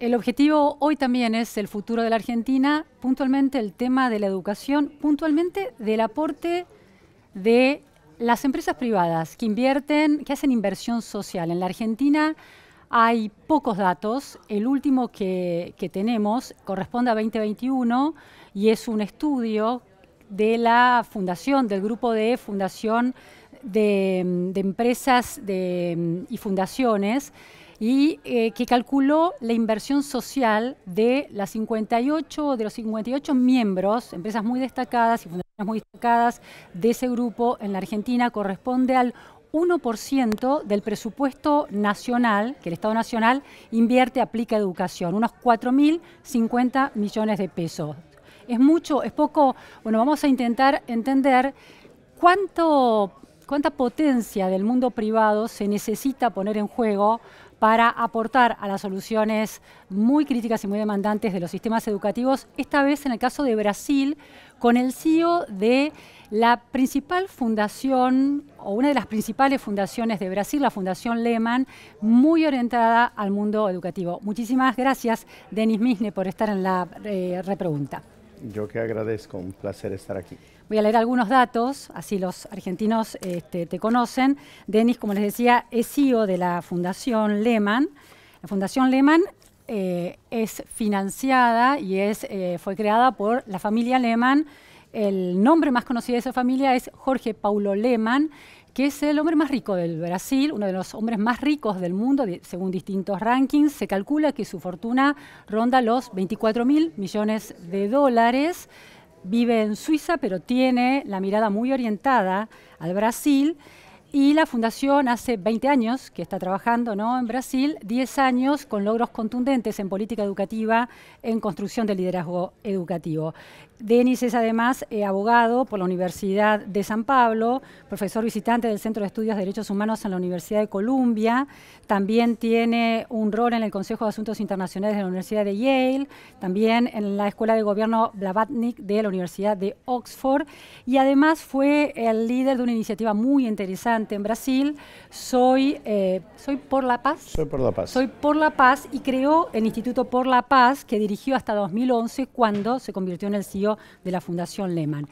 El objetivo hoy también es el futuro de la Argentina, puntualmente el tema de la educación, puntualmente del aporte de las empresas privadas que invierten, que hacen inversión social. En la Argentina hay pocos datos, el último que, tenemos corresponde a 2021 y es un estudio de la fundación, del grupo de fundación de, empresas y fundaciones y eh, que calculó la inversión social de las 58 de los 58 miembros, empresas muy destacadas y fundaciones muy destacadas de ese grupo en la Argentina corresponde al 1% del presupuesto nacional, que el Estado Nacional invierte, aplica educación, unos 4.050 millones de pesos. ¿Es mucho? ¿Es poco? Bueno, vamos a intentar entender cuánto, cuánta potencia del mundo privado se necesita poner en juego para aportar a las soluciones muy críticas y muy demandantes de los sistemas educativos, esta vez en el caso de Brasil, con el CEO de la principal fundación o una de las principales fundaciones de Brasil, la Fundación Lehman, muy orientada al mundo educativo. Muchísimas gracias, Denis Misne, por estar en la eh, repregunta. Yo que agradezco, un placer estar aquí. Voy a leer algunos datos, así los argentinos este, te conocen. Denis, como les decía, es CEO de la Fundación Lehman. La Fundación Lehman eh, es financiada y es, eh, fue creada por la familia Lehman. El nombre más conocido de esa familia es Jorge Paulo Lehman que es el hombre más rico del Brasil, uno de los hombres más ricos del mundo, según distintos rankings. Se calcula que su fortuna ronda los 24 mil millones de dólares. Vive en Suiza, pero tiene la mirada muy orientada al Brasil. Y la fundación hace 20 años que está trabajando ¿no? en Brasil, 10 años con logros contundentes en política educativa, en construcción de liderazgo educativo. Denis es además eh, abogado por la Universidad de San Pablo, profesor visitante del Centro de Estudios de Derechos Humanos en la Universidad de Columbia, también tiene un rol en el Consejo de Asuntos Internacionales de la Universidad de Yale, también en la Escuela de Gobierno Blavatnik de la Universidad de Oxford y además fue el líder de una iniciativa muy interesante en Brasil, Soy, eh, soy por la Paz. Soy por la Paz. Soy por la Paz y creó el Instituto por la Paz que dirigió hasta 2011 cuando se convirtió en el CEO de la Fundación Lehman.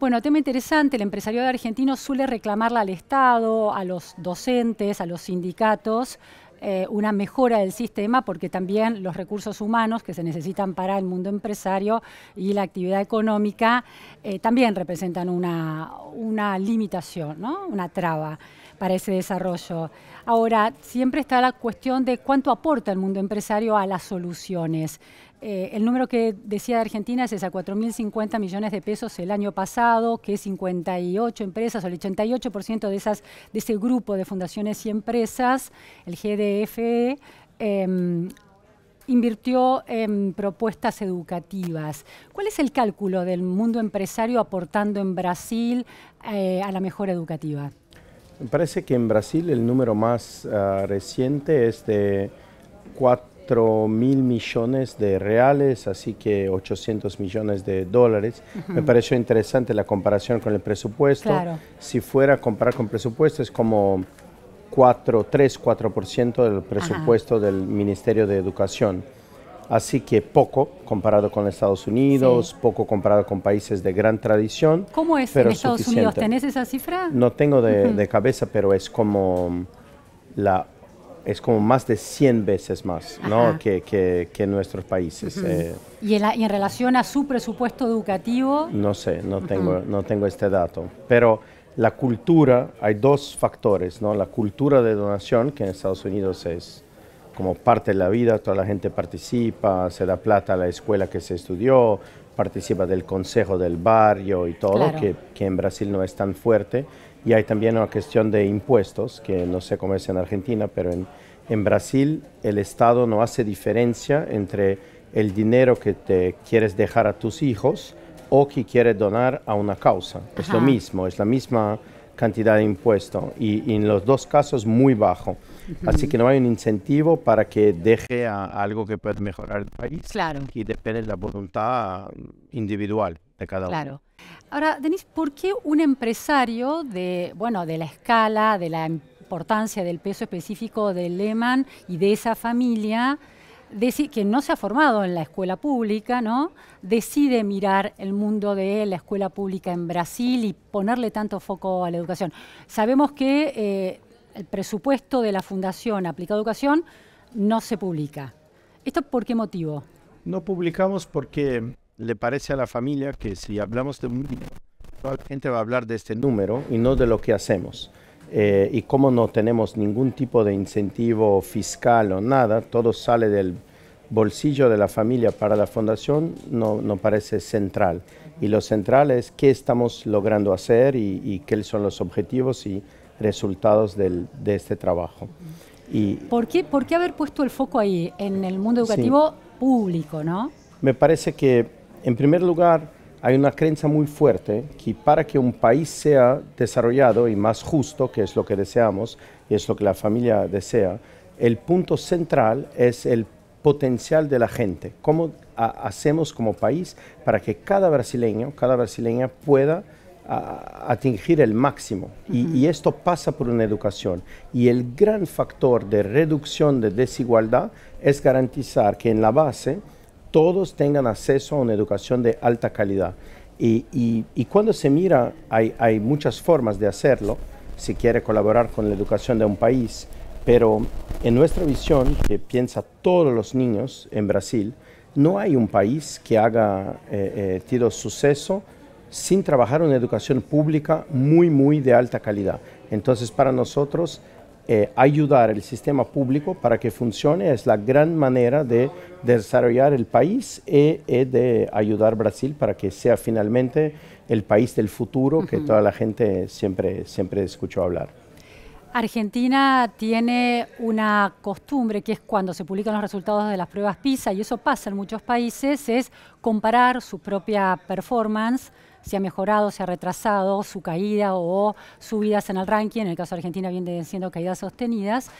Bueno, tema interesante, el empresario argentino suele reclamarle al Estado, a los docentes, a los sindicatos, eh, una mejora del sistema porque también los recursos humanos que se necesitan para el mundo empresario y la actividad económica eh, también representan una, limitación, una traba para ese desarrollo. Ahora, siempre está la cuestión de cuánto aporta el mundo empresario a las soluciones. Eh, el número que decía de Argentina es esa 4.050 millones de pesos el año pasado, que 58 empresas, o el 88% de, esas, de ese grupo de fundaciones y empresas, el GDFE, em, invirtió en propuestas educativas. ¿Cuál es el cálculo del mundo empresario aportando en Brasil eh, a la mejora educativa? Me parece que en Brasil el número más ah, reciente es de 4 4 mil millones de reales, así que 800 millones de dólares. Me pareció interesante la comparación con el presupuesto. Si fuera a comparar con presupuesto, es como 4, 3, 4% del presupuesto del Ministerio de Educación. Así que poco comparado con Estados Unidos, poco comparado con países de gran tradición. ¿Cómo es pero en Estados Unidos? ¿Tenés esa cifra? No tengo de, de cabeza, pero es como la es como más de 100 veces más ¿no? que, que, nuestros países. Eh. ¿Y, en relación a su presupuesto educativo? No sé, no tengo, este dato. Pero la cultura, hay dos factores, ¿no? la cultura de donación, que en Estados Unidos es como parte de la vida, toda la gente participa, se da plata a la escuela que se estudió, participa del consejo del barrio y todo, que, que en Brasil no es tan fuerte y hay también una cuestión de impuestos, que no sé cómo es en Argentina, pero en, Brasil el Estado no hace diferencia entre el dinero que te quieres dejar a tus hijos o que quieres donar a una causa. Es lo mismo, es la misma cantidad de impuesto y, en los dos casos muy bajo. Así que no hay un incentivo para que deje algo que pueda mejorar el país. Claro. Y depende de la voluntad individual claro. Ahora, Denis, ¿por qué un empresario de, bueno, de la escala, de la importancia del peso específico de Lehman y de esa familia, que no se ha formado en la escuela pública, ¿no? Decide mirar el mundo de la escuela pública en Brasil y ponerle tanto foco a la educación. Sabemos que eh, el presupuesto de la Fundación Aplicada Educación no se publica. ¿Esto por qué motivo? No publicamos porque le parece a la familia que si hablamos de un dinero, la gente va a hablar de este número y no de lo que hacemos. Eh, y como no tenemos ningún tipo de incentivo fiscal o nada, todo sale del bolsillo de la familia para la fundación, no, no parece central. Y lo central es qué estamos logrando hacer y, y qué son los objetivos y resultados del, de este trabajo. Y, ¿Por, qué, ¿Por qué haber puesto el foco ahí, en el mundo educativo público, no? Me parece que en primer lugar, hay una creencia muy fuerte que para que un país sea desarrollado y más justo, que es lo que deseamos y es lo que la familia desea, el punto central es el potencial de la gente, cómo hacemos como país para que cada brasileño, cada brasileña pueda atingir el máximo. y, esto pasa por una educación. Y el gran factor de reducción de desigualdad es garantizar que en la base todos tengan acceso a una educación de alta calidad. Y, cuando se mira, hay, muchas formas de hacerlo, si quiere colaborar con la educación de un país, pero en nuestra visión, que piensa todos los niños en Brasil, no hay un país que haga eh, eh tido suceso sin trabajar una educación pública muy, muy de alta calidad. Entonces, para nosotros, eh, ayudar el sistema público para que funcione es la gran manera de desarrollar el país y, e, e de ayudar a Brasil para que sea finalmente el país del futuro que toda la gente siempre, siempre escuchó hablar. Argentina tiene una costumbre que es cuando se publican los resultados de las pruebas PISA, y eso pasa en muchos países, es comparar su propia performance si ha mejorado, se ha retrasado su caída o subidas en el ranking, en el caso de Argentina vienen siendo caídas sostenidas.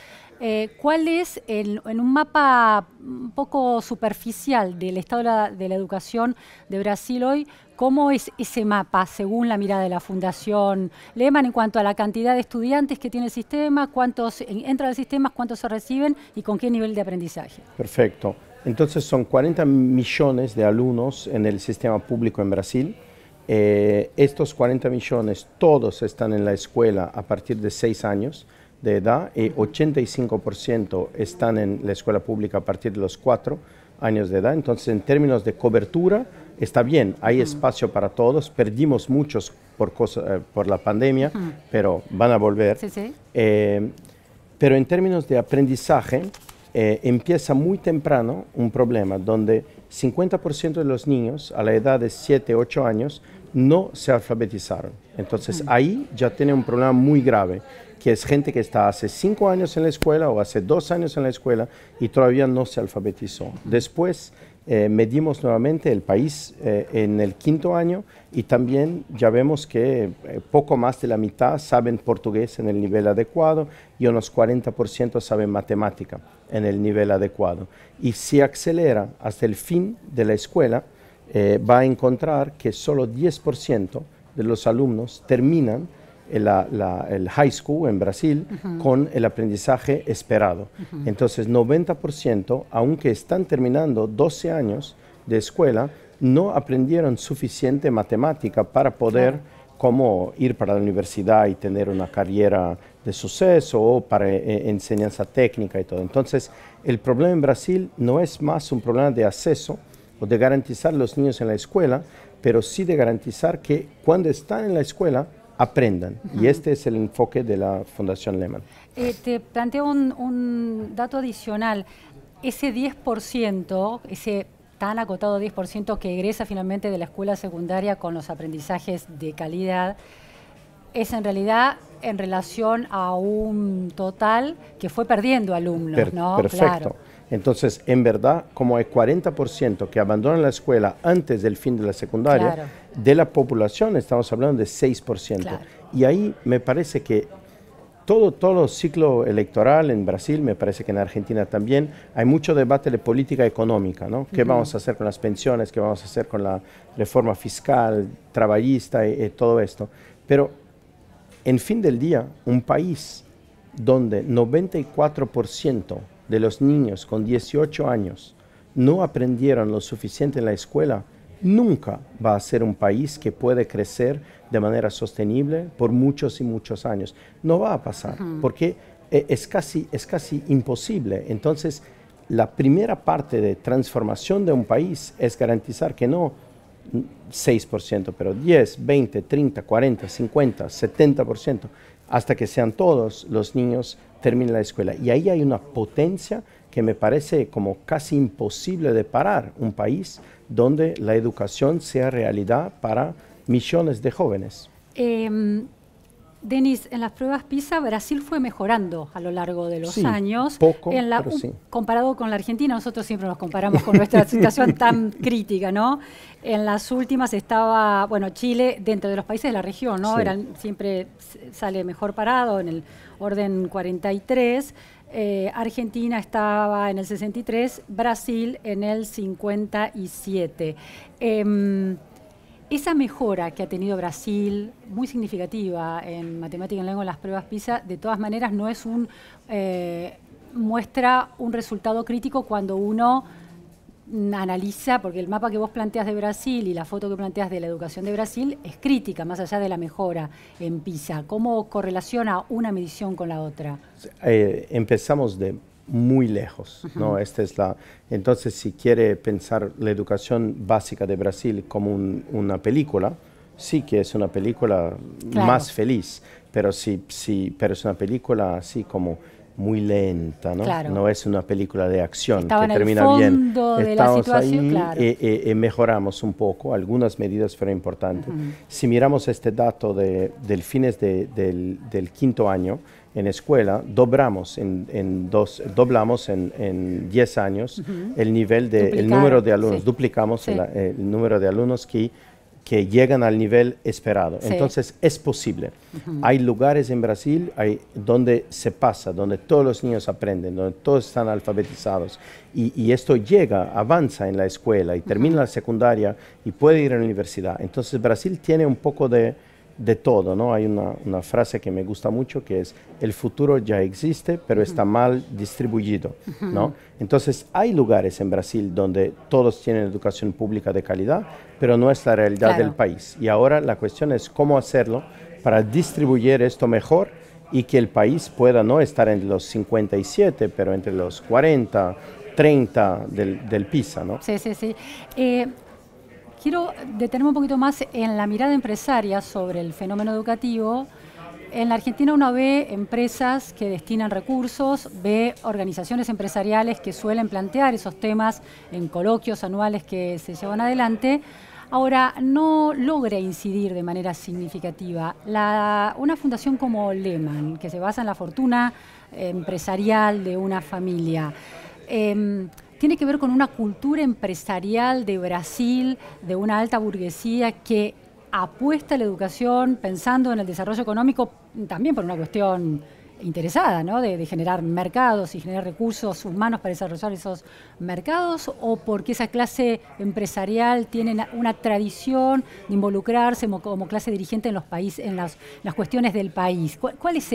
Eh, ¿Cuál es, en un mapa un poco superficial del estado de la, educación de Brasil hoy, cómo es ese mapa según la mirada de la Fundación Lehman en cuanto a la cantidad de estudiantes que tiene el sistema, cuántos entran al sistema, cuántos se reciben y con qué nivel de aprendizaje? Perfecto. Entonces son 40 millones de alumnos en el sistema público en Brasil eh, estos 40 millones todos están en la escuela a partir de 6 años de edad y 85% están en la escuela pública a partir de los 4 años de edad. Entonces, en términos de cobertura, está bien, hay espacio para todos, perdimos muchos por, cosa, eh, por la pandemia, pero van a volver. Eh, pero en términos de aprendizaje, empieza muy temprano un problema donde 50% de los niños a la edad de 7, 8 años no se alfabetizaron. Entonces ahí ya tiene un problema muy grave, que es gente que está hace 5 años en la escuela o hace 2 años en la escuela y todavía no se alfabetizó. Después eh, medimos nuevamente el país eh, en el quinto año y también ya vemos que eh, poco más de la mitad saben portugués en el nivel adecuado y unos 40% saben matemática en el nivel adecuado. Y si acelera hasta el fin de la escuela, va a encontrar que solo 10% de los alumnos terminan eh, el high school en Brasil con el aprendizaje esperado. Entonces, 90%, aunque están terminando 12 años de escuela, no aprendieron suficiente matemática para poder como ir para la universidad y tener una carrera de suceso o para eh, eh, enseñanza técnica y todo. Entonces, el problema en Brasil no es más un problema de acceso o de garantizar a los niños en la escuela, pero sí de garantizar que cuando están en la escuela aprendan. Y este es el enfoque de la Fundación Lehman. Eh, te planteo un, dato adicional. Ese 10%, ese tan acotado 10% que egresa finalmente de la escuela secundaria con los aprendizajes de calidad, es en realidad en relación a un total que fue perdiendo alumnos, ¿no? Perfecto. Entonces, en verdad, como hay 40% que abandonan la escuela antes del fin de la secundaria, de la población estamos hablando de 6%. Y ahí me parece que todo, todo ciclo electoral en Brasil, me parece que en Argentina también, hay mucho debate de política económica, ¿no? ¿Qué vamos a hacer con las pensiones? ¿Qué vamos a hacer con la reforma fiscal, trabajista y eh, eh, todo esto? Pero en fin del día, un país donde 94% de los niños con 18 años no aprendieron lo suficiente en la escuela, nunca va a ser un país que puede crecer de manera sostenible por muchos y muchos años. No va a pasar, porque eh, es casi, es casi imposible. Entonces, la primera parte de transformación de un país es garantizar que no 6%, pero 10, 20, 30, 40, 50, 70%, hasta que sean todos los niños terminen la escuela. Y ahí hay una potencia que me parece como casi imposible de parar un país donde la educación sea realidad para millones de jóvenes. Em, Denis, en las pruebas PISA Brasil fue mejorando a lo largo de los años. Poco, Comparado con la Argentina, nosotros siempre nos comparamos con nuestra situación tan crítica, ¿no? En las últimas estaba, bueno, Chile dentro de los países de la región, ¿no? siempre sale mejor parado en el orden 43. Eh, Argentina estaba en el 63, Brasil en el 57. Em, esa mejora que ha tenido Brasil, muy significativa en matemática y en lengua en las pruebas PISA, de todas maneras no es un eh, muestra un resultado crítico cuando uno analiza, porque el mapa que vos planteas de Brasil y la foto que planteas de la educación de Brasil es crítica, más allá de la mejora en PISA. ¿Cómo correlaciona una medición con la otra? Eh, empezamos de muy lejos, ¿no? Esta es la... Entonces, si quiere pensar la educación básica de Brasil como una película, sí que es una película más feliz, pero, si, pero es una película así como muy lenta, ¿no? es una película de acción que termina bien. Estamos ahí, y eh, eh, eh, mejoramos un poco, algunas medidas fueron importantes. Si miramos este dato de, del fines del, quinto año en escuela, doblamos en, dos, doblamos en 10 años el nivel de, el número de alumnos, duplicamos el número de alumnos que que llegan al nivel esperado. Entonces es posible. Hay lugares en Brasil hay, donde se pasa, donde todos los niños aprenden, donde todos están alfabetizados y, esto llega, avanza en la escuela y termina la secundaria y puede ir a la universidad. Entonces Brasil tiene un poco de de todo, ¿no? Hay una, frase que me gusta mucho que es, el futuro ya existe, pero está mal distribuido, ¿no? Entonces, hay lugares en Brasil donde todos tienen educación pública de calidad, pero no es la realidad del país. Y ahora la cuestión es cómo hacerlo para distribuir esto mejor y que el país pueda no estar entre los 57, pero entre los 40, 30 del, PISA, ¿no? Sí, sí, sí. Eh, Quiero detenerme un poquito más en la mirada empresaria sobre el fenómeno educativo. En la Argentina uno ve empresas que destinan recursos, ve organizaciones empresariales que suelen plantear esos temas en coloquios anuales que se llevan adelante. Ahora, no logra incidir de manera significativa. una fundación como Lehman, que se basa en la fortuna eh, empresarial de una familia, em, tiene que ver con una cultura empresarial de Brasil, de una alta burguesía que apuesta a la educación pensando en el desarrollo económico también por una cuestión interesada, ¿no? De, generar mercados y generar recursos humanos para desarrollar esos mercados, o porque esa clase empresarial tiene una tradición de involucrarse como, clase dirigente en los países, en las, cuestiones del país. ¿Cuál, es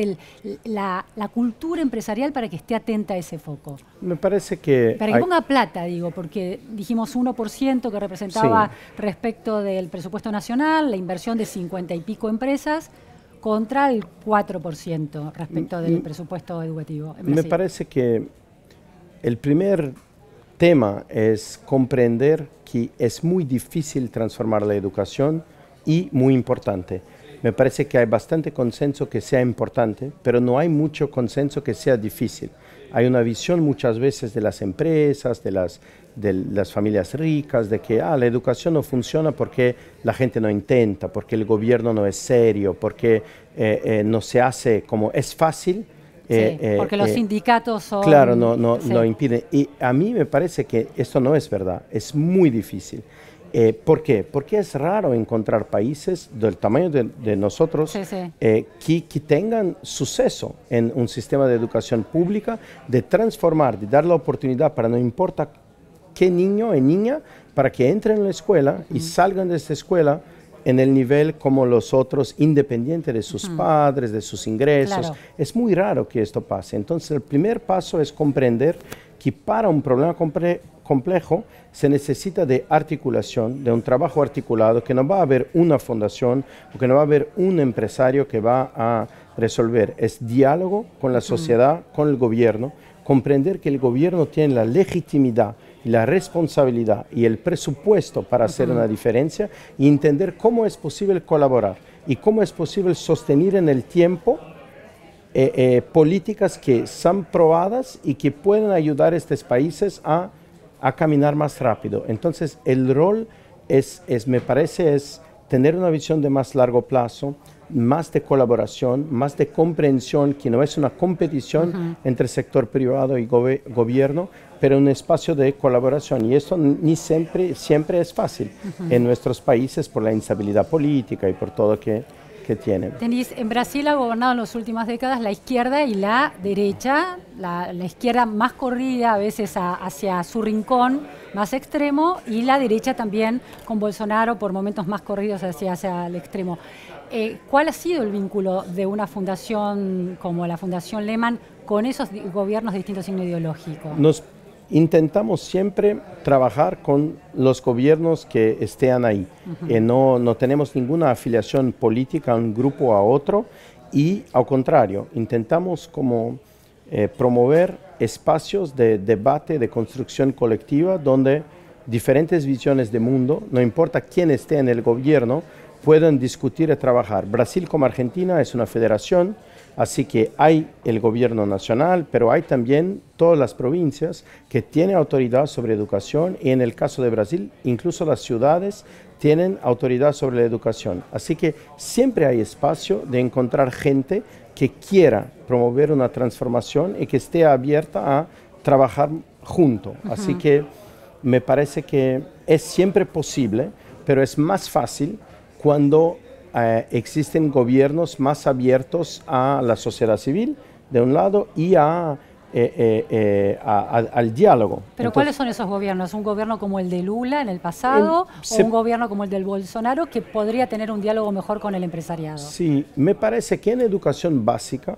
la, cultura empresarial para que esté atenta a ese foco? Me parece que para que ponga plata, digo, porque dijimos 1% que representaba respecto del presupuesto nacional, la inversión de 50 y pico empresas contra el 4% respecto del mm, mm. presupuesto educativo. Me parece que el primer tema es comprender que es muy difícil transformar la educación y muy importante. Me parece que hay bastante consenso que sea importante, pero no hay mucho consenso que sea difícil. Hay una visión muchas veces de las empresas, de las, de las familias ricas, de que ah, la educación no funciona porque la gente no intenta, porque el gobierno no es serio, porque eh, eh, no se hace como es fácil. Sí, eh, porque los sindicatos son... Claro, no, no, impiden. Y a mí me parece que esto no es verdad, es muy difícil. Eh, ¿Por qué? Porque es raro encontrar países del tamaño de, nosotros eh, que, tengan suceso en un sistema de educación pública, de transformar, de dar la oportunidad para no importa qué niño o niña, para que entren en la escuela y salgan de esta escuela en el nivel como los otros, independiente de sus padres, de sus ingresos. Es muy raro que esto pase. Entonces, el primer paso es comprender que para un problema complejo, se necesita de articulación, de un trabajo articulado, que no va a haber una fundación o que no va a haber un empresario que va a resolver. Es diálogo con la sociedad, con el gobierno, comprender que el gobierno tiene la legitimidad la responsabilidad y el presupuesto para hacer una diferencia y entender cómo es posible colaborar y cómo es posible sostener en el tiempo eh, eh, políticas que son probadas y que pueden ayudar a estos países a a caminar más rápido. Entonces el rol es, es, me parece, es tener una visión de más largo plazo, más de colaboración, más de comprensión, que no es una competición entre sector privado y gobierno, pero un espacio de colaboración. Y esto ni siempre, siempre es fácil en nuestros países por la inestabilidad política y por todo que que en Brasil ha gobernado en las últimas décadas la izquierda y la derecha, la, izquierda más corrida a veces hacia su rincón más extremo y la derecha también con Bolsonaro por momentos más corridos hacia, el extremo. Eh, ¿Cuál ha sido el vínculo de una fundación como la Fundación Lehman con esos gobiernos de distinto signo ideológico? Nos intentamos siempre trabajar con los gobiernos que estén ahí. Eh, no, tenemos ninguna afiliación política a un grupo a otro y al contrario, intentamos como eh, promover espacios de debate, de construcción colectiva, donde diferentes visiones de mundo, no importa quién esté en el gobierno, puedan discutir y trabajar. Brasil como Argentina es una federación, Así que hay el gobierno nacional, pero hay también todas las provincias que tienen autoridad sobre educación y en el caso de Brasil, incluso las ciudades tienen autoridad sobre la educación. Así que siempre hay espacio de encontrar gente que quiera promover una transformación y que esté abierta a trabajar junto. Así que me parece que es siempre posible, pero es más fácil cuando eh, existen gobiernos más abiertos a la sociedad civil, de un lado, y a, eh, eh, al diálogo. ¿Pero cuáles son esos gobiernos? ¿Un gobierno como el de Lula en el pasado o un gobierno como el del Bolsonaro que podría tener un diálogo mejor con el empresariado? Sí, me parece que en educación básica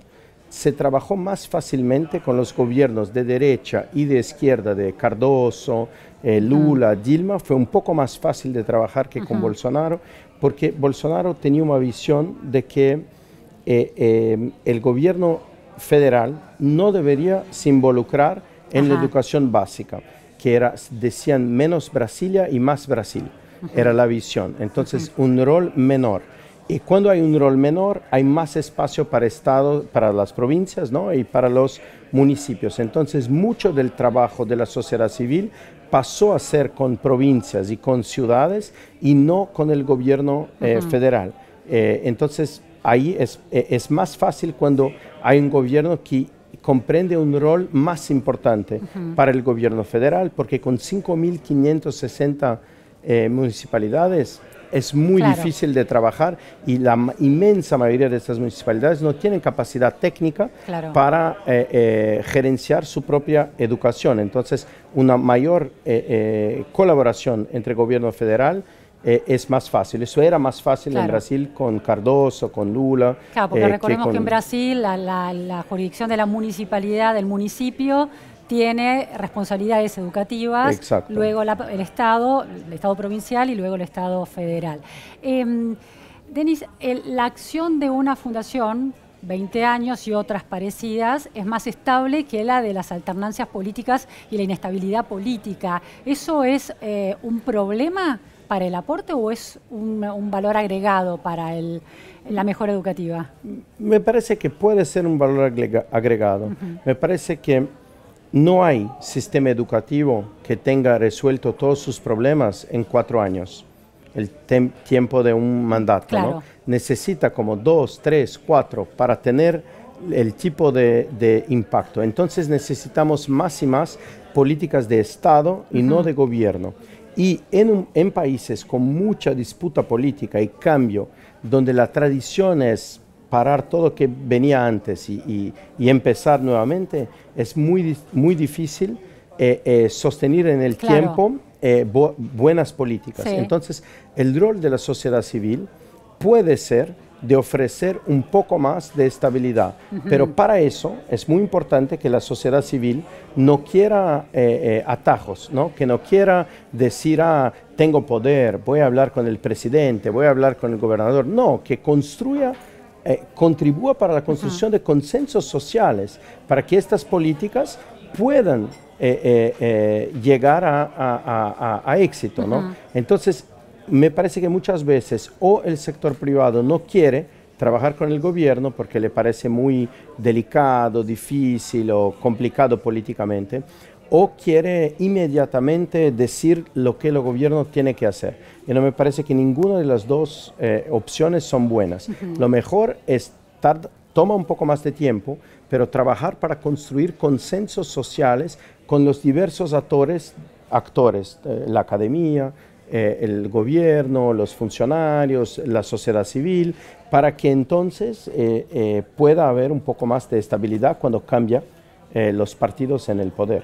se trabajó más fácilmente con los gobiernos de derecha y de izquierda, de Cardoso, eh, Lula, Dilma, fue un poco más fácil de trabajar que con Bolsonaro, porque Bolsonaro tenía una visión de que eh, eh, el gobierno federal no debería se involucrar en la educación básica, que era, decían, menos Brasilia y más Brasil, era la visión, entonces un rol menor. Y cuando hay un rol menor, hay más espacio para Estado, para las provincias y para los municipios. Entonces, mucho del trabajo de la sociedad civil pasó a ser con provincias y con ciudades y no con el gobierno eh, federal. Eh, entonces, ahí e, es, más fácil cuando hay un gobierno que comprende un rol más importante para el gobierno federal, porque con 5.560 eh, municipalidades, es muy difícil de trabajar y la inmensa mayoría de estas municipalidades no tienen capacidad técnica para eh, eh, gerenciar su propia educación. Entonces, una mayor eh, colaboración entre gobierno federal es más fácil. Eso era más fácil en Brasil con Cardoso, con Lula. Claro, porque recordemos que, en Brasil la jurisdicción de la municipalidad, del municipio, tiene responsabilidades educativas, luego el Estado, el Estado provincial y luego el Estado federal. Em, Denis, la acción de una fundación 20 años y otras parecidas, es más estable que la de las alternancias políticas y la inestabilidad política. ¿Eso es eh, un problema para el aporte o es un, valor agregado para la mejor educativa? Me parece que puede ser un valor agregado. Me parece que no hay sistema educativo que tenga resuelto todos sus problemas en cuatro años, el tiempo de un mandato. Necesita como dos, tres, cuatro para tener el tipo de, impacto. Entonces necesitamos más y más políticas de Estado y no de gobierno. Y en, en países con mucha disputa política y cambio, donde la tradición es parar todo que venía antes y, empezar nuevamente, es muy, muy difícil eh, eh, sostener en el tiempo eh, buenas políticas. Entonces, el rol de la sociedad civil puede ser de ofrecer un poco más de estabilidad. Pero para eso es muy importante que la sociedad civil no quiera atajos, ¿no? que no quiera decir, ah, tengo poder, voy a hablar con el presidente, voy a hablar con el gobernador. No, que construya eh, para la construcción de consensos sociales para que estas políticas puedan eh, eh, eh, llegar a, éxito. Entonces, me parece que muchas veces o el sector privado no quiere trabajar con el gobierno porque le parece muy delicado, difícil o complicado políticamente, o quiere inmediatamente decir lo que el gobierno tiene que hacer. Y no me parece que ninguna de las dos eh, opciones son buenas. Lo mejor es tomar un poco más de tiempo, pero trabajar para construir consensos sociales con los diversos actores, eh, la academia, eh, el gobierno, los funcionarios, la sociedad civil, para que entonces pueda haber un poco más de estabilidad cuando cambia los partidos en el poder.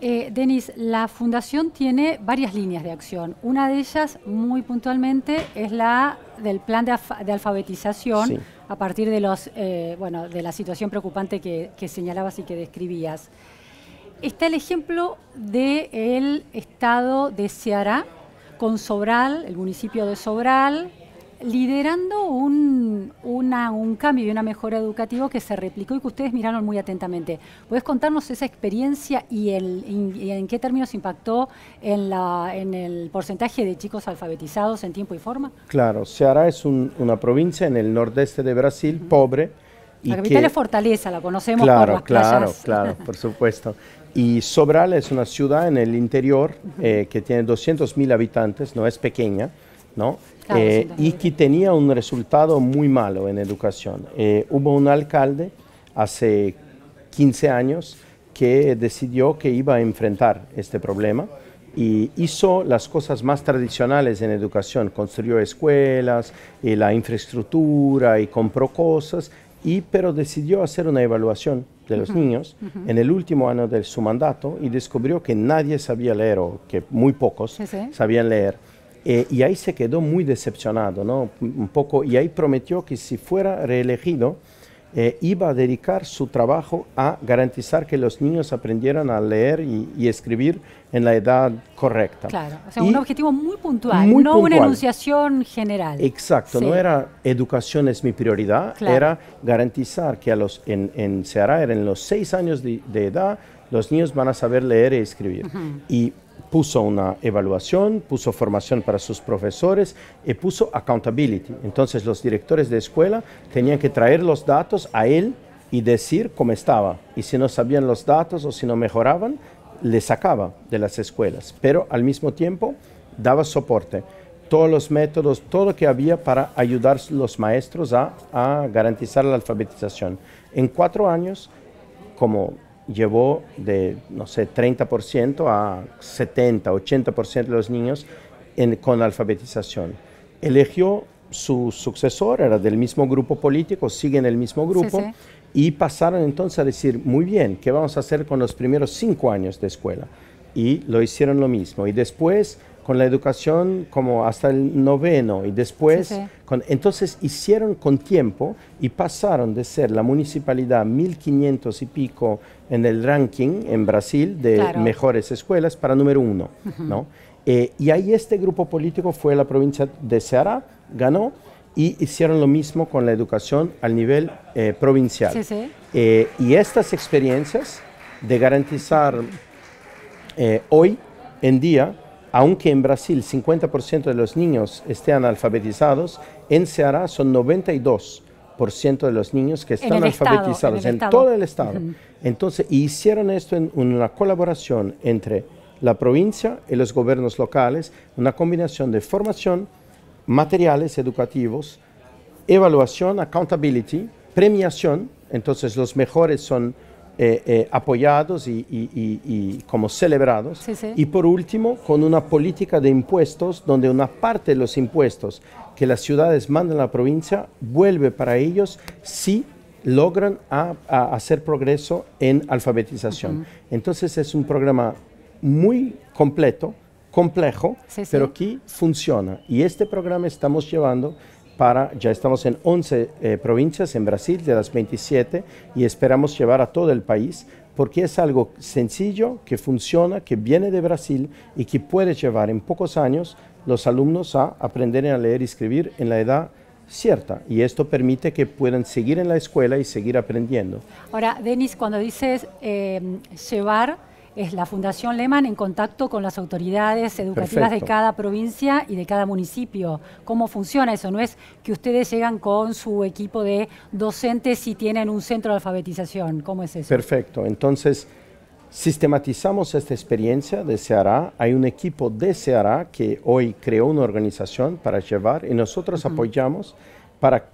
Eh, Denis, la Fundación tiene varias líneas de acción. Una de ellas, muy puntualmente, es la del plan de, alfabetización a partir de, los, eh, bueno, de la situación preocupante que, señalabas y que describías. Está el ejemplo del el estado de Ceará, con Sobral, el municipio de Sobral, liderando un, un cambio y una mejora educativa que se replicó y que ustedes miraron muy atentamente. ¿Puedes contarnos esa experiencia y, el, en qué términos impactó en, la, en, el porcentaje de chicos alfabetizados en tiempo y forma? Claro, Ceará es una provincia en el nordeste de Brasil, pobre. la capital es Fortaleza, la conocemos claro, por las Claro, claro, por supuesto. Y Sobral es una ciudad en el interior eh, que tiene 200.000 habitantes, no es pequeña, ¿no? y eh, que tenía un resultado muy malo en educación. Eh, hubo un alcalde hace 15 años que decidió que iba a enfrentar este problema y hizo las cosas más tradicionales en educación, construyó escuelas, eh, la infraestructura y compró cosas, y, pero decidió hacer una evaluación de los niños en el último año de su mandato y descubrió que nadie sabía leer o que muy pocos sabían leer. Eh, y ahí se quedó muy decepcionado, ¿no? Un poco, y ahí prometió que si fuera reelegido, eh, iba a dedicar su trabajo a garantizar que los niños aprendieran a leer y, escribir en la edad correcta. Claro, o sea, un objetivo muy puntual, no una enunciación general. Exacto, no era educación es mi prioridad, era garantizar que a los, en, en Ceará, en los seis años de, edad, los niños van a saber leer y escribir. Y puso una evaluación, puso formación para sus profesores y puso accountability. Entonces los directores de escuela tenían que traer los datos a él y decir cómo estaba. Y si no sabían los datos o si no mejoraban, le sacaba de las escuelas. Pero al mismo tiempo daba soporte todos los métodos, todo lo que había para ayudar a los maestros a, a garantizar la alfabetización. En cuatro años, como llevó de, no sé, 30% a 70, 80% de los niños en, con alfabetización. Elegió su sucesor, era del mismo grupo político, sigue en el mismo grupo, y pasaron entonces a decir, muy bien, ¿qué vamos a hacer con los primeros cinco años de escuela? Y lo hicieron lo mismo. Y después con la educación como hasta el noveno y después, entonces hicieron con tiempo y pasaron de ser la municipalidad 1500 y pico en el ranking en Brasil de mejores escuelas para número uno, ¿no? Eh, y ahí este grupo político fue la provincia de Ceará, ganó y hicieron lo mismo con la educación al nivel eh, provincial. Eh, y estas experiencias de garantizar hoy en día aunque en Brasil 50% de los niños estén alfabetizados, en Ceará son 92% de los niños que están alfabetizados en, todo el estado. Entonces, hicieron esto en una colaboración entre la provincia y los gobiernos locales, una combinación de formación, materiales educativos, evaluación, accountability, premiación, entonces los mejores son eh, eh, apoyados y, como celebrados. Y por último, con una política de impuestos donde una parte de los impuestos que las ciudades mandan a la provincia vuelve para ellos si logran hacer progreso en alfabetización. Entonces es un programa muy completo, complejo, pero que funciona. Y este programa estamos llevando para, ya estamos en 11 eh, provincias en Brasil de las 27 y esperamos llevar a todo el país porque es algo sencillo, que funciona, que viene de Brasil y que puede llevar en pocos años los alumnos a aprender a leer y escribir en la edad cierta y esto permite que puedan seguir en la escuela y seguir aprendiendo. Ahora, Denis, cuando dices eh, llevar es la Fundación Lehman en contacto con las autoridades educativas de cada provincia y de cada municipio. ¿Cómo funciona eso? No es que ustedes llegan con su equipo de docentes y tienen un centro de alfabetización. ¿Cómo es eso? Perfecto. Entonces, sistematizamos esta experiencia de Ceará. Hay un equipo de Ceará que hoy creó una organización para llevar y nosotros apoyamos para,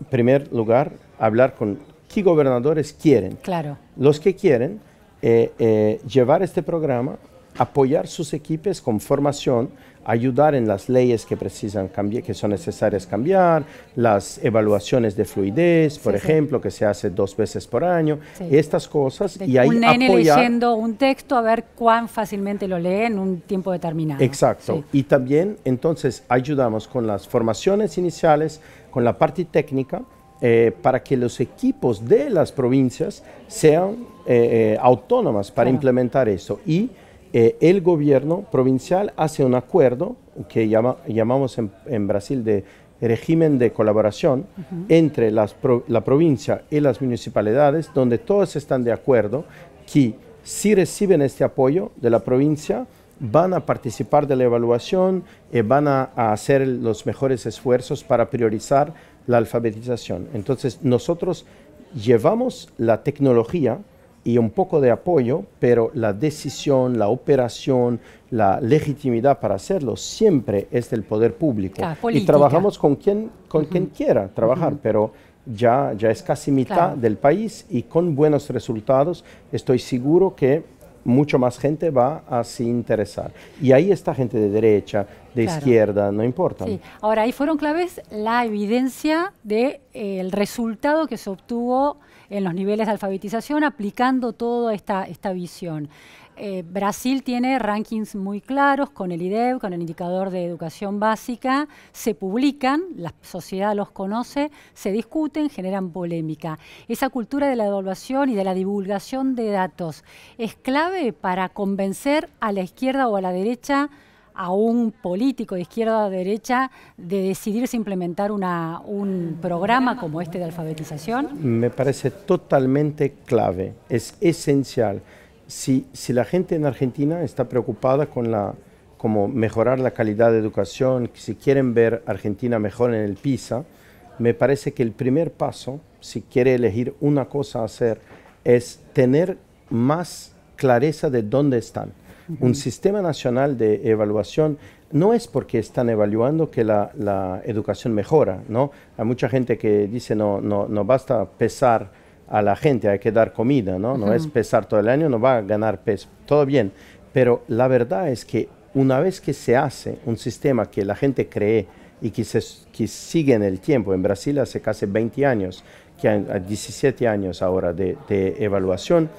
en primer lugar, hablar con qué gobernadores quieren. Claro. Los que quieren eh, eh, llevar este programa, apoyar sus equipos con formación, ayudar en las leyes que precisan cambiar, que son necesarias cambiar, las evaluaciones de fluidez, por ejemplo, que se hace dos veces por año, estas cosas. y un nene leyendo un texto a ver cuán fácilmente lo lee en un tiempo determinado. Exacto. Y también entonces ayudamos con las formaciones iniciales, con la parte técnica, eh, para que los equipos de las provincias sean eh, eh, autónomas para implementar eso. Y el gobierno provincial hace un acuerdo que llamamos en, Brasil de régimen de colaboración entre la provincia y las municipalidades, donde todos están de acuerdo que si reciben este apoyo de la provincia, van a participar de la evaluación, van a, hacer los mejores esfuerzos para priorizar la alfabetización. Entonces nosotros llevamos la tecnología y un poco de apoyo, pero la decisión, la operación, la legitimidad para hacerlo siempre es del poder público. y trabajamos con quien, con quien quiera trabajar, pero ya, ya es casi mitad del país y con buenos resultados estoy seguro que mucho más gente va a se interesar. Y ahí está gente de derecha, de izquierda, no importa. Sí. Ahora, ahí fueron claves la evidencia del eh, resultado que se obtuvo en los niveles de alfabetización aplicando toda esta, esta visión. Eh, Brasil tiene rankings muy claros con el IDEB, con el indicador de educación básica, se publican, la sociedad los conoce, se discuten, generan polémica. Esa cultura de la evaluación y de la divulgación de datos es clave para convencer a la izquierda o a la derecha a un político de izquierda o derecha de decidirse implementar un programa como este de alfabetización? Me parece totalmente clave, es esencial si, la gente en Argentina está preocupada con la, como mejorar la calidad de educación, si quieren ver Argentina mejor en el PISA, me parece que el primer paso, si quiere elegir una cosa a hacer, es tener más clareza de dónde están. Un sistema nacional de evaluación no es porque están evaluando que la, educación mejora, ¿no? Hay mucha gente que dice no, no, no basta pesar a la gente, hay que dar comida, ¿no? No es pesar todo el año, no va a ganar peso, todo bien. Pero la verdad es que una vez que se hace un sistema que la gente cree y que, se, que sigue en el tiempo, en Brasil hace casi 20 años, que hay 17 años ahora de, evaluación,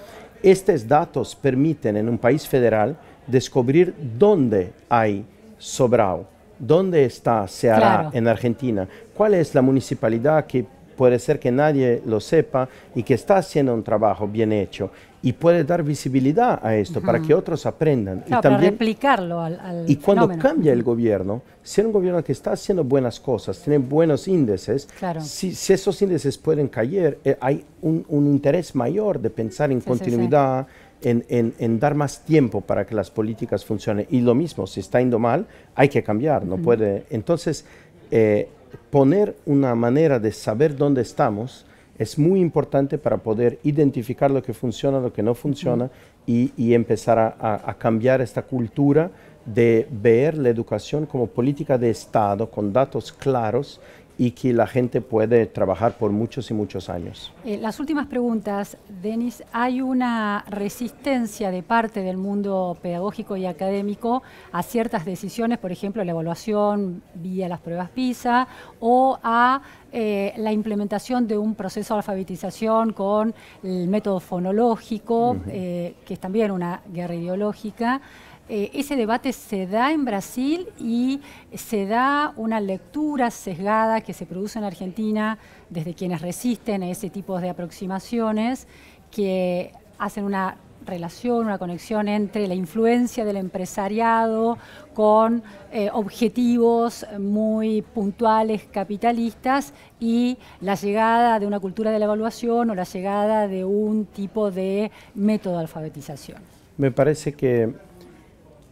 estos datos permiten en un país federal descubrir dónde hay sobrado, dónde está se hará en Argentina, cuál es la municipalidad que puede ser que nadie lo sepa y que está haciendo un trabajo bien hecho y puede dar visibilidad a esto para que otros aprendan. y también replicarlo al, al Y cuando cambia el gobierno, si es un gobierno que está haciendo buenas cosas, tiene buenos índices, si, esos índices pueden caer, eh, hay un, interés mayor de pensar en continuidad. En, dar más tiempo para que las políticas funcionen. Y lo mismo, si está yendo mal, hay que cambiar, no puede. Entonces, eh, poner una manera de saber dónde estamos es muy importante para poder identificar lo que funciona, lo que no funciona y, empezar a cambiar esta cultura de ver la educación como política de Estado con datos claros y que la gente puede trabajar por muchos y muchos años. Eh, las últimas preguntas, Denis, hay una resistencia de parte del mundo pedagógico y académico a ciertas decisiones, por ejemplo, la evaluación vía las pruebas PISA o a eh, la implementación de un proceso de alfabetización con el método fonológico, eh, que es también una guerra ideológica. Eh, ese debate se da en Brasil y se da una lectura sesgada que se produce en Argentina desde quienes resisten a ese tipo de aproximaciones que hacen una relación, una conexión entre la influencia del empresariado con eh, objetivos muy puntuales capitalistas y la llegada de una cultura de la evaluación o la llegada de un tipo de método de alfabetización. Me parece que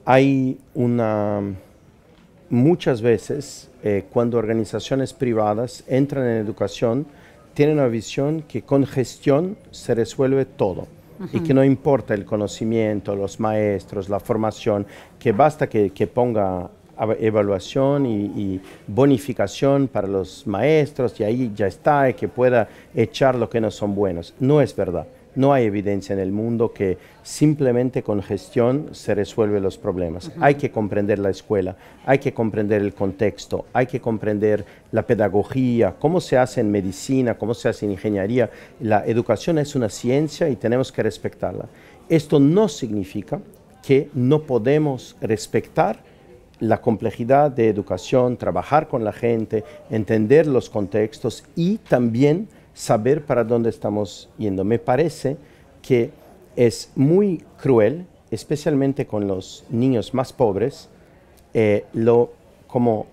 hay una... Muchas veces eh, cuando organizaciones privadas entran en educación, tienen una visión que con gestión se resuelve todo y que no importa el conocimiento, los maestros, la formación, que basta que, ponga evaluación y, y, bonificación para los maestros y ahí ya está, y que pueda echar lo que no son buenos. No es verdad. No hay evidencia en el mundo que simplemente con gestión se resuelven los problemas. Hay que comprender la escuela, hay que comprender el contexto, hay que comprender la pedagogía, cómo se hace en medicina, cómo se hace en ingeniería. La educación es una ciencia y tenemos que respetarla. Esto no significa que no podemos respetar la complejidad de educación, trabajar con la gente, entender los contextos y también saber para dónde estamos yendo. Me parece que es muy cruel, especialmente con los niños más pobres, eh, lo, como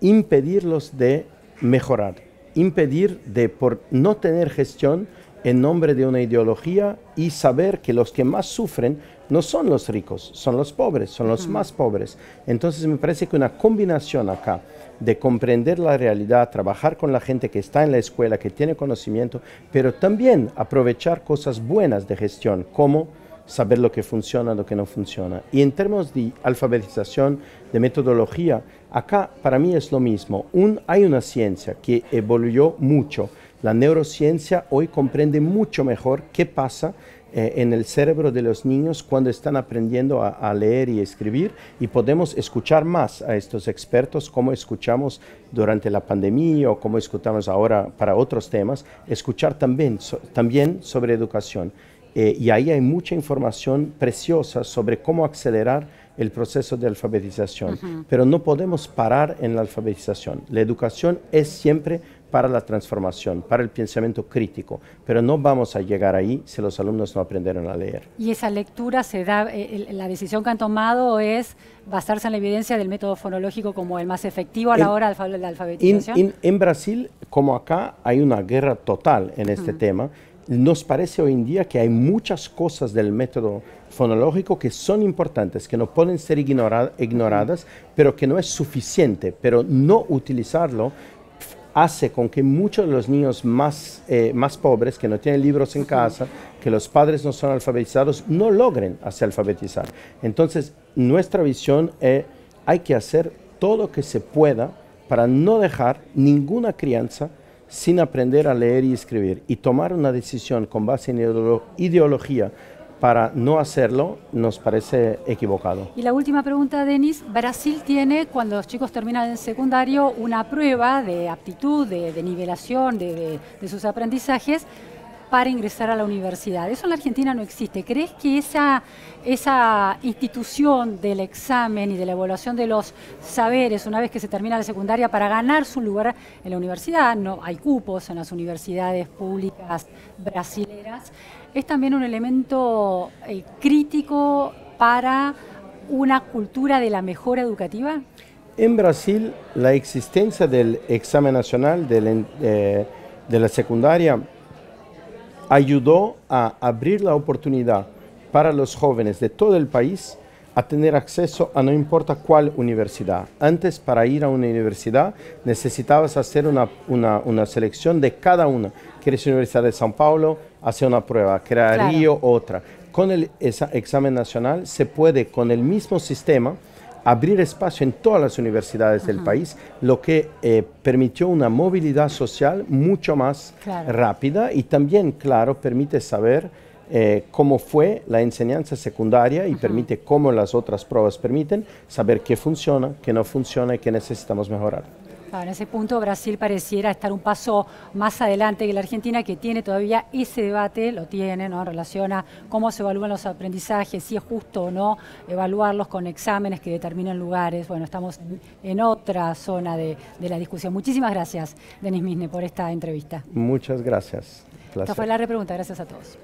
impedirlos de mejorar, impedir de por no tener gestión en nombre de una ideología y saber que los que más sufren no son los ricos, son los pobres, son los más pobres. Entonces me parece que una combinación acá de comprender la realidad, trabajar con la gente que está en la escuela, que tiene conocimiento, pero también aprovechar cosas buenas de gestión, como saber lo que funciona, lo que no funciona. Y en términos de alfabetización, de metodología, acá para mí es lo mismo. Un, hay una ciencia que evoluyó mucho. La neurociencia hoy comprende mucho mejor qué pasa eh, en el cerebro de los niños cuando están aprendiendo a, leer y escribir y podemos escuchar más a estos expertos como escuchamos durante la pandemia o como escuchamos ahora para otros temas, escuchar también, también sobre educación. Eh, y ahí hay mucha información preciosa sobre cómo acelerar el proceso de alfabetización. Pero no podemos parar en la alfabetización. La educación es siempre para la transformación, para el pensamiento crítico, pero no vamos a llegar ahí si los alumnos no aprendieron a leer. ¿Y esa lectura se da, eh, la decisión que han tomado es basarse en la evidencia del método fonológico como el más efectivo a la hora de la alfabetización? En, Brasil, como acá, hay una guerra total en este tema. Nos parece hoy en día que hay muchas cosas del método fonológico que son importantes, que no pueden ser ignoradas, pero que no es suficiente. Pero no utilizarlo hace con que muchos de los niños eh, más, pobres, que no tienen libros en casa, que los padres no son alfabetizados, no logren hacer alfabetizar. Entonces, nuestra visión es, hay que hacer todo lo que se pueda para no dejar ninguna crianza sin aprender a leer y escribir y tomar una decisión con base en ideología para no hacerlo nos parece equivocado. Y la última pregunta, Denis. Brasil tiene, cuando los chicos terminan en secundario, una prueba de aptitud, de, nivelación de, sus aprendizajes para ingresar a la universidad. Eso en la Argentina no existe. ¿Crees que esa, esa institución del examen y de la evaluación de los saberes una vez que se termina la secundaria para ganar su lugar en la universidad, no hay cupos en las universidades públicas brasileras, es también un elemento eh, crítico para una cultura de la mejora educativa? En Brasil, la existencia del examen nacional eh, de la, secundaria ayudó a abrir la oportunidad para los jóvenes de todo el país a tener acceso a no importa cuál universidad. Antes, para ir a una universidad, necesitabas hacer una, una selección de cada una. ¿Quieres Universidad de São Paulo? hace una prueba, crearía otra. Con el examen nacional se puede, con el mismo sistema, abrir espacio en todas las universidades del país, lo que eh, permitió una movilidad social mucho más rápida y también, claro, permite saber eh, cómo fue la enseñanza secundaria y permite, como las otras pruebas permiten, saber qué funciona, qué no funciona y qué necesitamos mejorar en ese punto Brasil pareciera estar un paso más adelante que la Argentina, que tiene todavía ese debate, lo tiene, ¿no? En relación a cómo se evalúan los aprendizajes, si es justo o no evaluarlos con exámenes que determinan lugares. Bueno, estamos en otra zona de, la discusión. Muchísimas gracias, Denis Misne, por esta entrevista. Muchas gracias. Esta fue la repregunta. Gracias a todos.